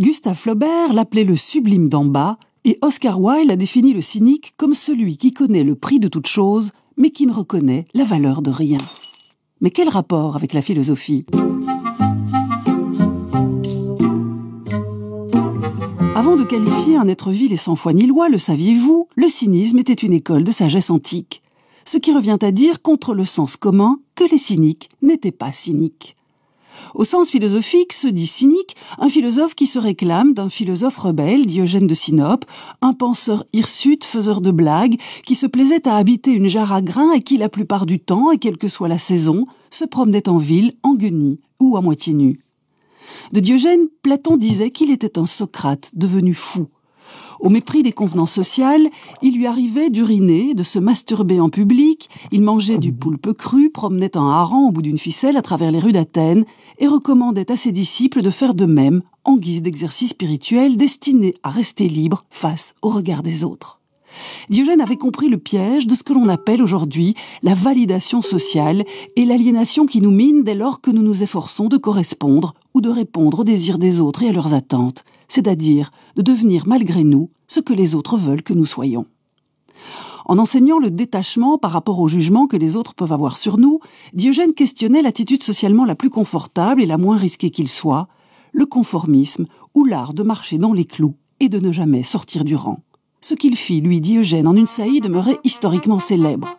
Gustave Flaubert l'appelait le sublime d'en bas, et Oscar Wilde a défini le cynique comme celui qui connaît le prix de toute chose, mais qui ne reconnaît la valeur de rien. Mais quel rapport avec la philosophie Avant de qualifier un être vil et sans foi ni loi, le saviez-vous, le cynisme était une école de sagesse antique. Ce qui revient à dire contre le sens commun que les cyniques n'étaient pas cyniques. Au sens philosophique, se dit cynique un philosophe qui se réclame d'un philosophe rebelle, Diogène de Sinope, un penseur hirsute, faiseur de blagues, qui se plaisait à habiter une jarre à grains et qui, la plupart du temps, et quelle que soit la saison, se promenait en ville, en guenille ou à moitié nu. De Diogène, Platon disait qu'il était un Socrate devenu fou, au mépris des convenances sociales, il lui arrivait d'uriner, de se masturber en public, il mangeait du poulpe cru, promenait un hareng au bout d'une ficelle à travers les rues d'Athènes, et recommandait à ses disciples de faire de même en guise d'exercice spirituel destiné à rester libre face au regard des autres. Diogène avait compris le piège de ce que l'on appelle aujourd'hui la validation sociale et l'aliénation qui nous mine dès lors que nous nous efforçons de correspondre ou de répondre aux désirs des autres et à leurs attentes, c'est-à-dire de devenir malgré nous ce que les autres veulent que nous soyons. En enseignant le détachement par rapport au jugement que les autres peuvent avoir sur nous, Diogène questionnait l'attitude socialement la plus confortable et la moins risquée qu'il soit, le conformisme ou l'art de marcher dans les clous et de ne jamais sortir du rang. Ce qu'il fit, lui dit en une saillie demeurait historiquement célèbre.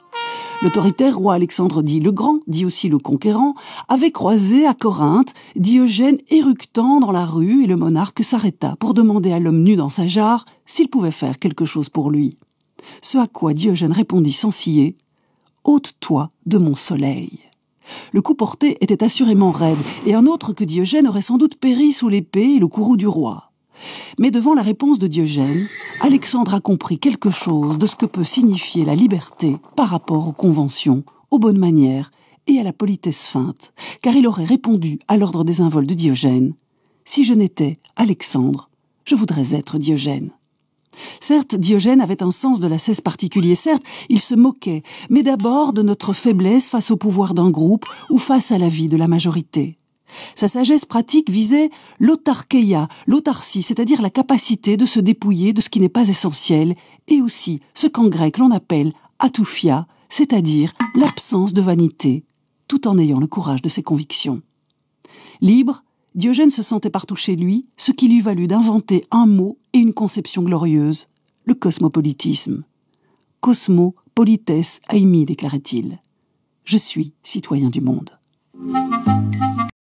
L'autoritaire roi Alexandre dit le Grand, dit aussi le conquérant, avait croisé à Corinthe Diogène éructant dans la rue et le monarque s'arrêta pour demander à l'homme nu dans sa jarre s'il pouvait faire quelque chose pour lui. Ce à quoi Diogène répondit sans ciller Ôte-toi de mon soleil. Le coup porté était assurément raide, et un autre que Diogène aurait sans doute péri sous l'épée et le courroux du roi. Mais devant la réponse de Diogène, Alexandre a compris quelque chose de ce que peut signifier la liberté par rapport aux conventions, aux bonnes manières et à la politesse feinte, car il aurait répondu à l'ordre des invols de Diogène Si je n'étais Alexandre, je voudrais être Diogène. Certes, Diogène avait un sens de la cesse particulier, certes, il se moquait, mais d'abord de notre faiblesse face au pouvoir d'un groupe ou face à la vie de la majorité. Sa sagesse pratique visait l'autarkeia, l'autarcie, c'est-à-dire la capacité de se dépouiller de ce qui n'est pas essentiel, et aussi ce qu'en grec l'on appelle atoufia, c'est-à-dire l'absence de vanité, tout en ayant le courage de ses convictions. Libre, Diogène se sentait partout chez lui, ce qui lui valut d'inventer un mot et une conception glorieuse, le cosmopolitisme. Cosmo politesse, aimi, déclarait-il. Je suis citoyen du monde.